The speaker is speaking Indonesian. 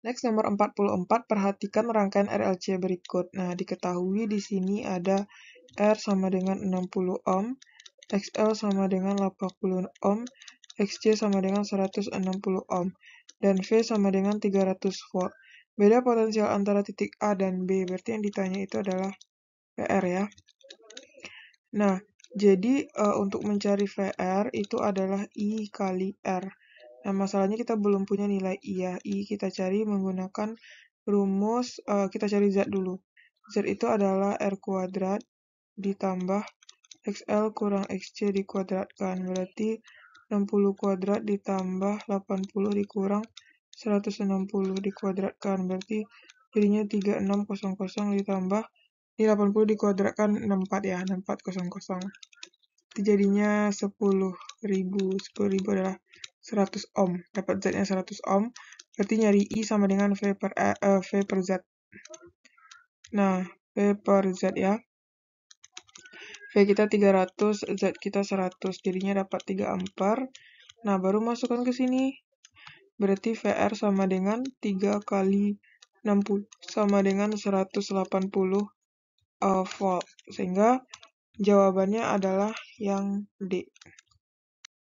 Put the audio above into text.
Next nomor 44, perhatikan rangkaian RLC berikut. Nah, diketahui di sini ada R sama dengan 60 ohm, XL sama dengan 80 ohm, XC sama dengan 160 ohm, dan V sama dengan 300 volt. Beda potensial antara titik A dan B, berarti yang ditanya itu adalah VR ya. Nah, jadi uh, untuk mencari VR itu adalah I kali R. Nah, masalahnya kita belum punya nilai I ya. I kita cari menggunakan rumus, uh, kita cari Z dulu. Z itu adalah R kuadrat ditambah XL kurang XC dikuadratkan. Berarti 60 kuadrat ditambah 80 dikurang 160 dikuadratkan. Berarti jadinya 3600 ditambah ini 80 dikuadratkan 64 ya, 6400. Itu jadinya 10.000. 10.000 adalah 100 ohm. Dapat Z-nya 100 ohm, berarti nyari I sama dengan V per, A, uh, eh, eh, v per Z. Nah, V per Z ya. V kita 300, Z kita 100, jadinya dapat 3 ampere. Nah, baru masukkan ke sini. Berarti VR sama dengan 3 kali 60 sama dengan 180 uh, eh, volt. Sehingga jawabannya adalah yang D.